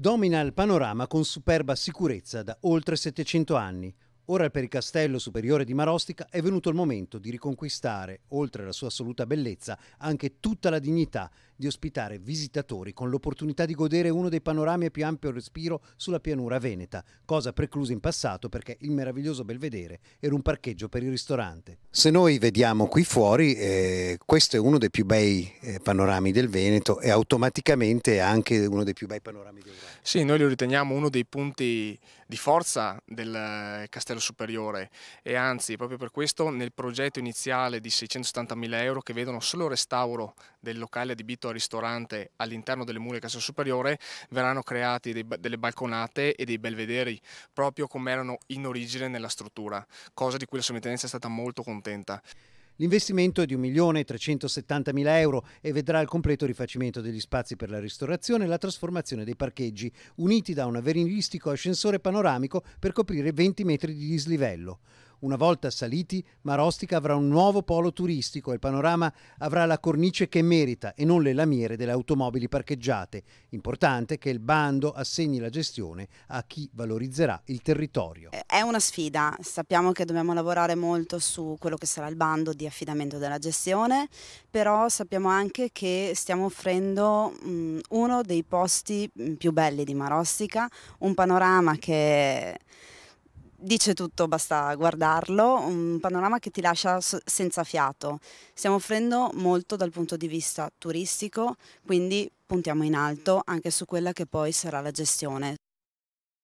domina il panorama con superba sicurezza da oltre 700 anni. Ora per il castello superiore di Marostica è venuto il momento di riconquistare, oltre alla sua assoluta bellezza, anche tutta la dignità di ospitare visitatori con l'opportunità di godere uno dei panorami a più ampio respiro sulla pianura veneta, cosa preclusa in passato perché il meraviglioso Belvedere era un parcheggio per il ristorante. Se noi vediamo qui fuori, eh, questo è uno dei più bei eh, panorami del Veneto e automaticamente anche uno dei più bei panorami del d'Europa. Sì, noi lo riteniamo uno dei punti di forza del eh, Castello Superiore e anzi proprio per questo nel progetto iniziale di 670.000 euro che vedono solo restauro del locale adibito bar ristorante all'interno delle mura di Castel Superiore verranno creati dei, delle balconate e dei belvederi proprio come erano in origine nella struttura, cosa di cui la sovrintendenza è stata molto contenta. L'investimento è di 1.370.000 euro e vedrà il completo rifacimento degli spazi per la ristorazione e la trasformazione dei parcheggi, uniti da un avveniristico ascensore panoramico per coprire 20 metri di dislivello. Una volta saliti, Marostica avrà un nuovo polo turistico e il panorama avrà la cornice che merita e non le lamiere delle automobili parcheggiate. Importante che il bando assegni la gestione a chi valorizzerà il territorio. Eh, è una sfida, sappiamo che dobbiamo lavorare molto su quello che sarà il bando di affidamento della gestione, però sappiamo anche che stiamo offrendo mm, uno dei posti mm, più belli di Marostica, un panorama che dice tutto, basta guardarlo, un panorama che ti lascia senza fiato. Stiamo offrendo molto dal punto di vista turistico, quindi puntiamo in alto anche su quella che poi sarà la gestione.